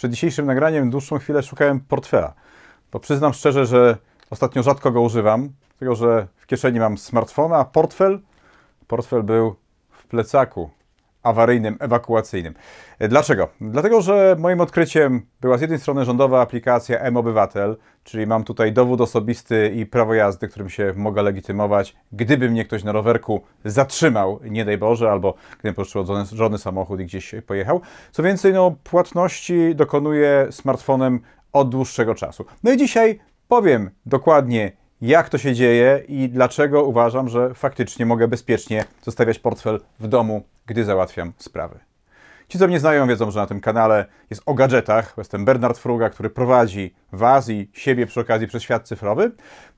Przed dzisiejszym nagraniem dłuższą chwilę szukałem portfela. bo przyznam szczerze, że ostatnio rzadko go używam, dlatego że w kieszeni mam smartfona, a portfel, portfel był w plecaku awaryjnym, ewakuacyjnym. Dlaczego? Dlatego, że moim odkryciem była z jednej strony rządowa aplikacja M-Obywatel, czyli mam tutaj dowód osobisty i prawo jazdy, którym się mogę legitymować, gdyby mnie ktoś na rowerku zatrzymał, nie daj Boże, albo gdybym poruszył żony samochód i gdzieś pojechał. Co więcej, no, płatności dokonuję smartfonem od dłuższego czasu. No i dzisiaj powiem dokładnie, jak to się dzieje i dlaczego uważam, że faktycznie mogę bezpiecznie zostawiać portfel w domu, gdy załatwiam sprawy. Ci, co mnie znają, wiedzą, że na tym kanale jest o gadżetach. Jestem Bernard Fruga, który prowadzi Was i siebie przy okazji przez świat cyfrowy.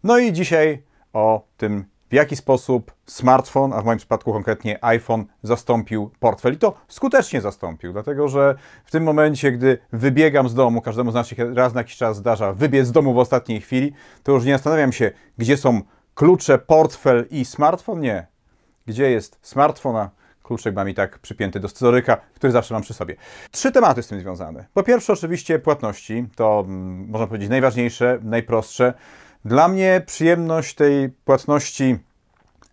No i dzisiaj o tym, w jaki sposób smartfon, a w moim przypadku konkretnie iPhone, zastąpił portfel. I to skutecznie zastąpił, dlatego że w tym momencie, gdy wybiegam z domu, każdemu z nas się raz na jakiś czas zdarza wybiec z domu w ostatniej chwili, to już nie zastanawiam się, gdzie są klucze, portfel i smartfon. Nie. Gdzie jest smartfona? Kluczek mam i tak przypięty do scyzoryka, który zawsze mam przy sobie. Trzy tematy z tym związane. Po pierwsze, oczywiście płatności. To mm, można powiedzieć najważniejsze, najprostsze. Dla mnie przyjemność tej płatności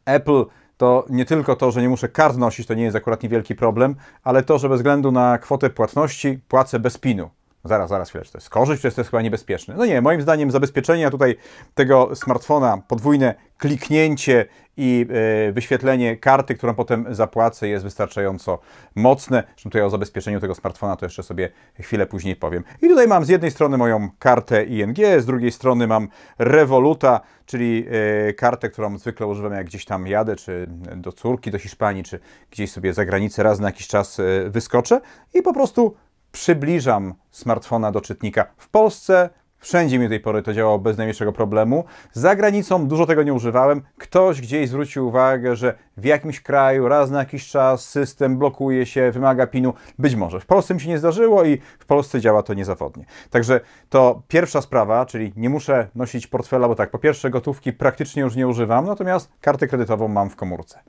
Apple to nie tylko to, że nie muszę kart nosić, to nie jest akurat niewielki problem, ale to, że bez względu na kwotę płatności płacę bez pinu. Zaraz, zaraz, chwilę, czy to jest korzyść, czy to jest chyba niebezpieczne? No nie, moim zdaniem zabezpieczenia tutaj tego smartfona, podwójne kliknięcie i yy, wyświetlenie karty, którą potem zapłacę, jest wystarczająco mocne. Zresztą tutaj o zabezpieczeniu tego smartfona to jeszcze sobie chwilę później powiem. I tutaj mam z jednej strony moją kartę ING, z drugiej strony mam Revoluta, czyli yy, kartę, którą zwykle używam jak gdzieś tam jadę, czy do córki, do Hiszpanii, czy gdzieś sobie za granicę raz na jakiś czas yy, wyskoczę i po prostu przybliżam smartfona do czytnika. W Polsce wszędzie mi do tej pory to działało bez najmniejszego problemu. Za granicą dużo tego nie używałem. Ktoś gdzieś zwrócił uwagę, że w jakimś kraju raz na jakiś czas system blokuje się, wymaga PIN-u. Być może. W Polsce mi się nie zdarzyło i w Polsce działa to niezawodnie. Także to pierwsza sprawa, czyli nie muszę nosić portfela, bo tak, po pierwsze gotówki praktycznie już nie używam, natomiast kartę kredytową mam w komórce.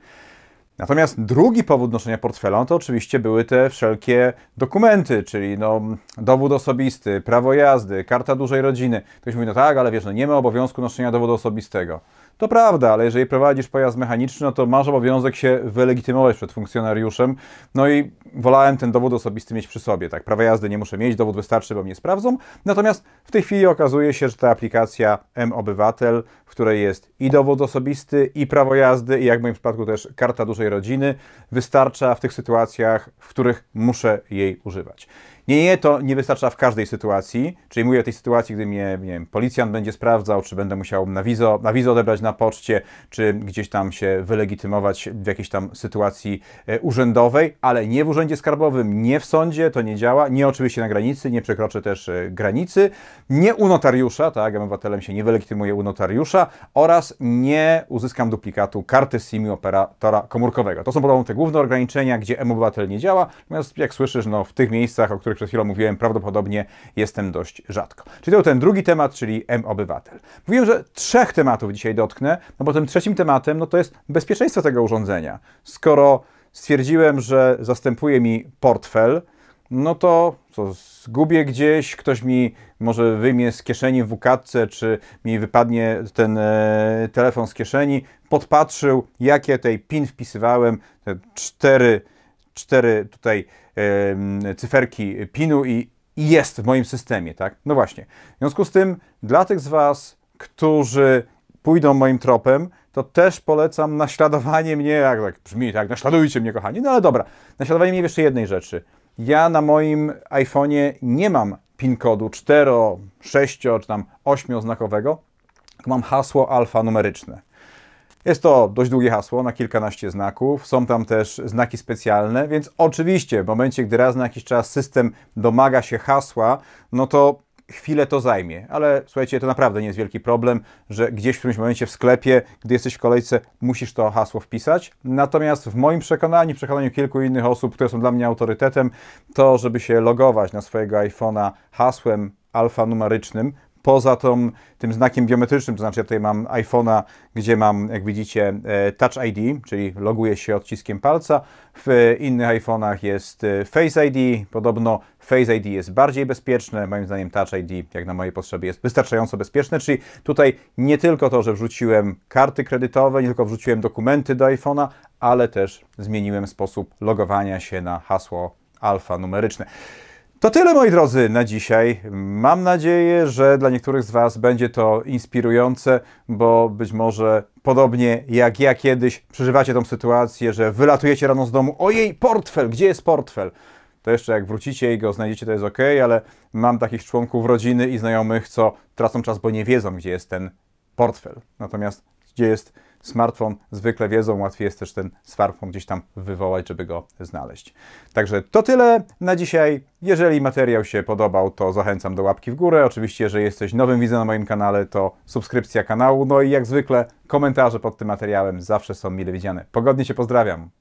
Natomiast drugi powód noszenia portfela no to oczywiście były te wszelkie dokumenty, czyli no, dowód osobisty, prawo jazdy, karta dużej rodziny. Ktoś mówi, no tak, ale wiesz, no nie ma obowiązku noszenia dowodu osobistego. To prawda, ale jeżeli prowadzisz pojazd mechaniczny, no to masz obowiązek się wylegitymować przed funkcjonariuszem. No i wolałem ten dowód osobisty mieć przy sobie. Tak, prawa jazdy nie muszę mieć, dowód wystarczy, bo mnie sprawdzą. Natomiast w tej chwili okazuje się, że ta aplikacja M-Obywatel, w której jest i dowód osobisty, i prawo jazdy, i jak w moim przypadku też karta dużej rodziny, wystarcza w tych sytuacjach, w których muszę jej używać. Nie, nie, to nie wystarcza w każdej sytuacji, czyli mówię o tej sytuacji, gdy mnie nie wiem, policjant będzie sprawdzał, czy będę musiał na wizo, na wizo odebrać na poczcie, czy gdzieś tam się wylegitymować w jakiejś tam sytuacji e, urzędowej, ale nie w urzędzie skarbowym, nie w sądzie, to nie działa, nie oczywiście na granicy, nie przekroczę też e, granicy, nie u notariusza, tak, obywatelem się nie wylegitymuje u notariusza oraz nie uzyskam duplikatu karty SIM operatora komórkowego. To są podobno te główne ograniczenia, gdzie M-Obywatel nie działa, natomiast jak słyszysz, no, w tych miejscach, o których przed chwilą mówiłem, prawdopodobnie jestem dość rzadko. Czyli to ten drugi temat, czyli M-Obywatel. Mówiłem, że trzech tematów dzisiaj dotknę, no bo tym trzecim tematem, no to jest bezpieczeństwo tego urządzenia. Skoro stwierdziłem, że zastępuje mi portfel, no to co, zgubię gdzieś, ktoś mi może wyjmie z kieszeni w układce, czy mi wypadnie ten e, telefon z kieszeni, podpatrzył, jakie tej PIN wpisywałem, te cztery, cztery tutaj e, cyferki PINu i, i jest w moim systemie, tak? No właśnie. W związku z tym, dla tych z Was, którzy pójdą moim tropem, to też polecam naśladowanie mnie, jak tak brzmi, tak, naśladujcie mnie, kochani. No ale dobra, naśladowanie mnie jeszcze jednej rzeczy – ja na moim iPhone'ie nie mam PIN kodu 4, 6 czy tam 8 znakowego, mam hasło alfanumeryczne. Jest to dość długie hasło, na kilkanaście znaków. Są tam też znaki specjalne, więc oczywiście w momencie, gdy raz na jakiś czas system domaga się hasła, no to chwilę to zajmie, ale słuchajcie, to naprawdę nie jest wielki problem, że gdzieś w którymś momencie w sklepie, gdy jesteś w kolejce, musisz to hasło wpisać. Natomiast w moim przekonaniu, w przekonaniu kilku innych osób, które są dla mnie autorytetem, to żeby się logować na swojego iPhone'a hasłem alfanumerycznym poza tą, tym znakiem biometrycznym, to znaczy ja tutaj mam iPhone'a, gdzie mam, jak widzicie, e, Touch ID, czyli loguję się odciskiem palca. W innych iPhone'ach jest e, Face ID. Podobno Face ID jest bardziej bezpieczne. Moim zdaniem Touch ID, jak na mojej potrzeby, jest wystarczająco bezpieczne. Czyli tutaj nie tylko to, że wrzuciłem karty kredytowe, nie tylko wrzuciłem dokumenty do iPhone'a, ale też zmieniłem sposób logowania się na hasło alfanumeryczne. To tyle moi drodzy na dzisiaj. Mam nadzieję, że dla niektórych z Was będzie to inspirujące, bo być może podobnie jak ja kiedyś przeżywacie tą sytuację, że wylatujecie rano z domu, ojej, portfel, gdzie jest portfel? To jeszcze jak wrócicie i go znajdziecie, to jest ok, ale mam takich członków rodziny i znajomych, co tracą czas, bo nie wiedzą, gdzie jest ten portfel. Natomiast gdzie jest smartfon, zwykle wiedzą, łatwiej jest też ten smartfon gdzieś tam wywołać, żeby go znaleźć. Także to tyle na dzisiaj. Jeżeli materiał się podobał, to zachęcam do łapki w górę. Oczywiście, jeżeli jesteś nowym widzem na moim kanale, to subskrypcja kanału. No i jak zwykle komentarze pod tym materiałem zawsze są mile widziane. Pogodnie się pozdrawiam.